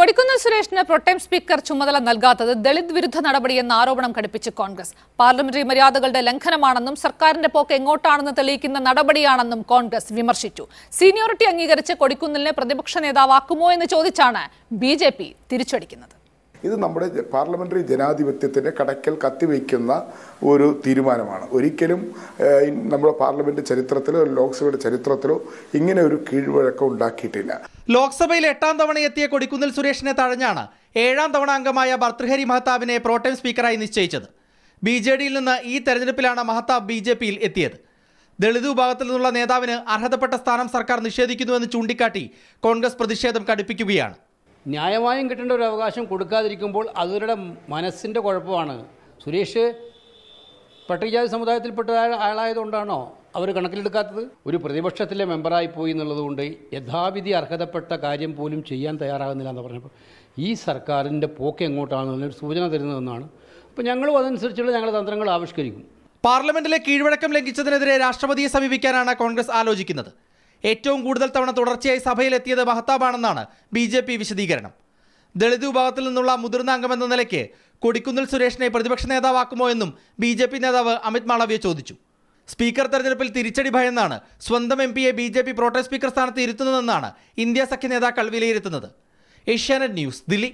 കൊടിക്കുന്നിൽ സുരേഷിന് പ്രൊട്ടേം സ്പീക്കർ ചുമതല നൽകാത്തത് ദളിത് വിരുദ്ധ നടപടിയെന്ന ആരോപണം ഘടിപ്പിച്ച് കോൺഗ്രസ് പാർലമെന്ററി മര്യാദകളുടെ ലംഘനമാണെന്നും സർക്കാരിന്റെ പോക്ക് എങ്ങോട്ടാണെന്ന് തെളിയിക്കുന്ന നടപടിയാണെന്നും കോൺഗ്രസ് വിമർശിച്ചു സീനിയോറിറ്റി അംഗീകരിച്ച് കൊടിക്കുന്നിലിനെ പ്രതിപക്ഷ നേതാവാക്കുമോ എന്ന് ചോദിച്ചാണ് ബി തിരിച്ചടിക്കുന്നത് ഇത് നമ്മുടെ പാർലമെൻ്ററി ജനാധിപത്യത്തിൻ്റെ കടക്കൽ കത്തിവെക്കുന്ന ഒരു തീരുമാനമാണ് ഒരിക്കലും നമ്മുടെ പാർലമെന്റ് ചരിത്രത്തിലോ ലോക്സഭയുടെ ചരിത്രത്തിലോ ഇങ്ങനെ ഒരു കീഴ്വഴക്കം ഉണ്ടാക്കിയിട്ടില്ല ലോക്സഭയിൽ എട്ടാം തവണ എത്തിയ കൊടിക്കുന്നിൽ സുരേഷിനെ തഴഞ്ഞാണ് ഏഴാം തവണ അംഗമായ ഭർത്തൃഹരി മഹത്താബിനെ പ്രോട്ടൈം സ്പീക്കറായി നിശ്ചയിച്ചത് ബി ജെ ഡിയിൽ നിന്ന് ഈ തെരഞ്ഞെടുപ്പിലാണ് മഹത്താബ് ബി ജെ പിയിൽ എത്തിയത് ദളിത് വിഭാഗത്തിൽ നിന്നുള്ള നേതാവിന് അർഹതപ്പെട്ട സ്ഥാനം സർക്കാർ നിഷേധിക്കുന്നുവെന്ന് ചൂണ്ടിക്കാട്ടി കോൺഗ്രസ് പ്രതിഷേധം കടുപ്പിക്കുകയാണ് ന്യായമായും കിട്ടേണ്ട ഒരു അവകാശം കൊടുക്കാതിരിക്കുമ്പോൾ അതവരുടെ മനസ്സിൻ്റെ കുഴപ്പമാണ് സുരേഷ് പട്ടികജാതി സമുദായത്തിൽപ്പെട്ട ആളായതുകൊണ്ടാണോ അവർ കണക്കിലെടുക്കാത്തത് ഒരു പ്രതിപക്ഷത്തിലെ മെമ്പറായി പോയി എന്നുള്ളതുകൊണ്ട് യഥാവിധി അർഹതപ്പെട്ട കാര്യം പോലും ചെയ്യാൻ തയ്യാറാകുന്നില്ല എന്ന് പറഞ്ഞപ്പോൾ ഈ സർക്കാരിൻ്റെ പോക്ക് എന്നൊരു സൂചന തരുന്നതെന്നാണ് അപ്പോൾ ഞങ്ങളും അതനുസരിച്ചുള്ള ഞങ്ങളുടെ തന്ത്രങ്ങൾ ആവിഷ്കരിക്കും പാർലമെന്റിലെ കീഴ്വഴക്കം ലംഘിച്ചതിനെതിരെ രാഷ്ട്രപതിയെ സമീപിക്കാനാണ് കോൺഗ്രസ് ആലോചിക്കുന്നത് ഏറ്റവും കൂടുതൽ തവണ തുടർച്ചയായി സഭയിലെത്തിയത് മഹത്താബാണെന്നാണ് ബി ജെ പി വിശദീകരണം ദളിത് വിഭാഗത്തിൽ നിന്നുള്ള മുതിർന്ന അംഗമെന്ന നിലയ്ക്ക് കൊടിക്കുന്നിൽ സുരേഷിനെ പ്രതിപക്ഷ നേതാവാക്കുമോ എന്നും ബി ജെ പി നേതാവ് അമിത് മാളവ്യ ചോദിച്ചു സ്പീക്കർ തെരഞ്ഞെടുപ്പിൽ തിരിച്ചടി ഭയന്നാണ് സ്വന്തം എം പിയെ B J P pro tem speaker സ്ഥാനത്ത് ഇരുത്തുന്നതെന്നാണ് ഇന്ത്യ സഖ്യ നേതാക്കൾ വിലയിരുത്തുന്നത് ഏഷ്യാനെറ്റ് ന്യൂസ് ദില്ലി